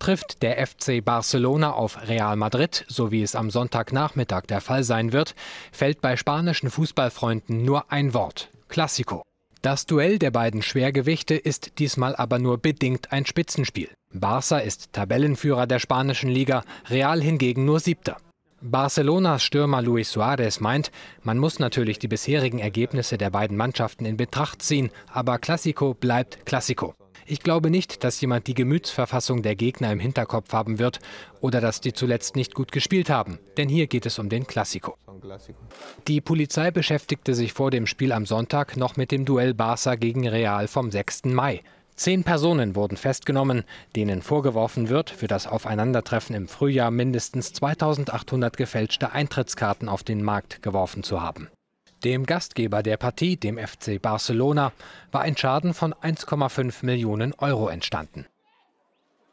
Trifft der FC Barcelona auf Real Madrid, so wie es am Sonntagnachmittag der Fall sein wird, fällt bei spanischen Fußballfreunden nur ein Wort: Classico. Das Duell der beiden Schwergewichte ist diesmal aber nur bedingt ein Spitzenspiel. Barça ist Tabellenführer der spanischen Liga, Real hingegen nur Siebter. Barcelonas Stürmer Luis Suarez meint, man muss natürlich die bisherigen Ergebnisse der beiden Mannschaften in Betracht ziehen, aber Classico bleibt Classico. Ich glaube nicht, dass jemand die Gemütsverfassung der Gegner im Hinterkopf haben wird oder dass die zuletzt nicht gut gespielt haben, denn hier geht es um den Klassiko. Die Polizei beschäftigte sich vor dem Spiel am Sonntag noch mit dem Duell Barca gegen Real vom 6. Mai. Zehn Personen wurden festgenommen, denen vorgeworfen wird, für das Aufeinandertreffen im Frühjahr mindestens 2800 gefälschte Eintrittskarten auf den Markt geworfen zu haben. Dem Gastgeber der Partie, dem FC Barcelona, war ein Schaden von 1,5 Millionen Euro entstanden.